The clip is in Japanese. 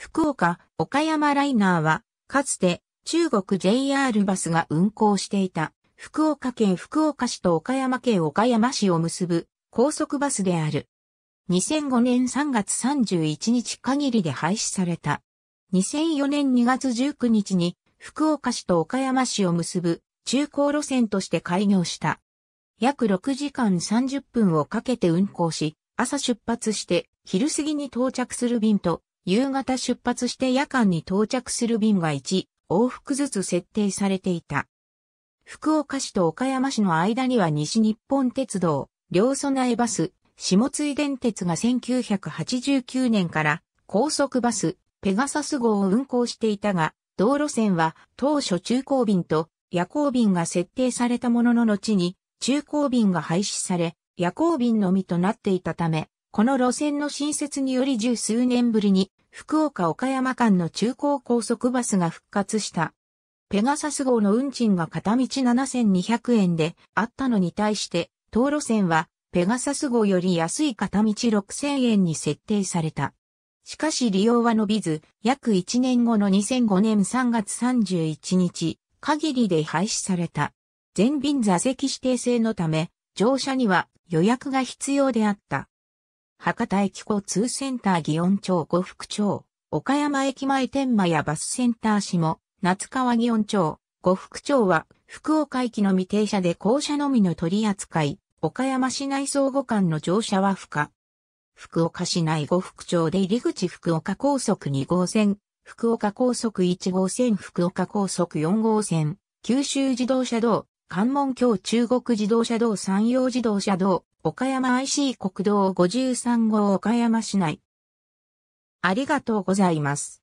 福岡、岡山ライナーは、かつて中国 JR バスが運行していた、福岡県福岡市と岡山県岡山市を結ぶ高速バスである。2005年3月31日限りで廃止された。2004年2月19日に福岡市と岡山市を結ぶ中高路線として開業した。約6時間30分をかけて運行し、朝出発して昼過ぎに到着する便と夕方出発して夜間に到着する便が1往復ずつ設定されていた。福岡市と岡山市の間には西日本鉄道、両備えバス、下津井電鉄が1989年から高速バス、ペガサス号を運行していたが、道路線は当初中高便と夜行便が設定されたものの後に中高便が廃止され、夜行便のみとなっていたため、この路線の新設により十数年ぶりに福岡岡山間の中高高速バスが復活した。ペガサス号の運賃は片道7200円であったのに対して、当路線はペガサス号より安い片道6000円に設定された。しかし利用は伸びず、約1年後の2005年3月31日、限りで廃止された。全便座席指定制のため、乗車には予約が必要であった。博多駅交通センター祇園町呉服町、岡山駅前天満やバスセンター市も、夏川祇園町、呉服町は、福岡駅の未停車で降車のみの取り扱い、岡山市内相互間の乗車は不可。福岡市内呉服町で入り口福岡高速2号線、福岡高速1号線、福岡高速4号線、九州自動車道、関門橋中国自動車道山陽自動車道、岡山 IC 国道53号岡山市内。ありがとうございます。